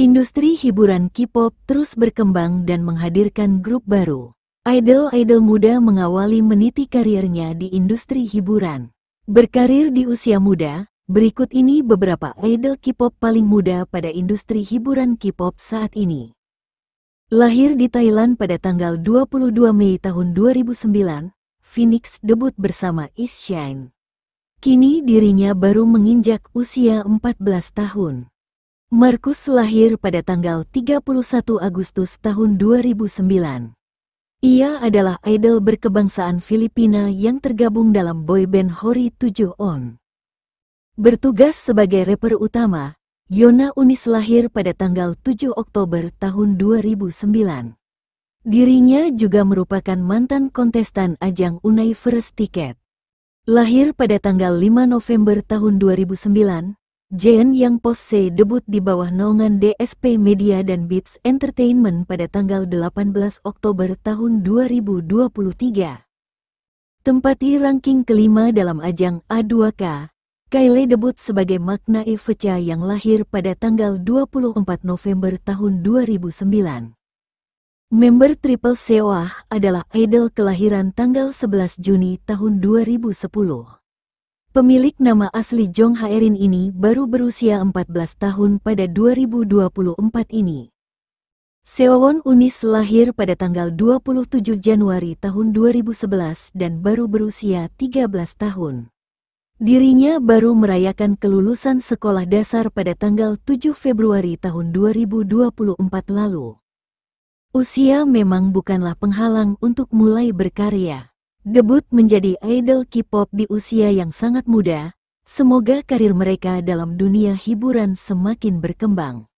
Industri hiburan K-pop terus berkembang dan menghadirkan grup baru. Idol-idol muda mengawali meniti karirnya di industri hiburan. Berkarir di usia muda, berikut ini beberapa idol K-pop paling muda pada industri hiburan K-pop saat ini. Lahir di Thailand pada tanggal 22 Mei tahun 2009, Phoenix debut bersama East Shine. Kini dirinya baru menginjak usia 14 tahun. Markus lahir pada tanggal 31 Agustus tahun 2009. Ia adalah idol berkebangsaan Filipina yang tergabung dalam boyband Hori 7 On. Bertugas sebagai rapper utama, Yona Unis lahir pada tanggal 7 Oktober tahun 2009. Dirinya juga merupakan mantan kontestan ajang Unai First Ticket. Lahir pada tanggal 5 November tahun 2009, Jen Yang Pose debut di bawah naungan DSP Media dan Beats Entertainment pada tanggal 18 Oktober tahun 2023. Tempati ranking kelima dalam ajang A2K, Kylie debut sebagai makna Efeca yang lahir pada tanggal 24 November tahun 2009. Member Triple Sewah adalah idol kelahiran tanggal 11 Juni tahun 2010. Pemilik nama asli Jong Haerin ini baru berusia 14 tahun pada 2024 ini. Seowon Unis lahir pada tanggal 27 Januari tahun 2011 dan baru berusia 13 tahun. Dirinya baru merayakan kelulusan sekolah dasar pada tanggal 7 Februari tahun 2024 lalu. Usia memang bukanlah penghalang untuk mulai berkarya debut menjadi idol K-pop di usia yang sangat muda, semoga karir mereka dalam dunia hiburan semakin berkembang.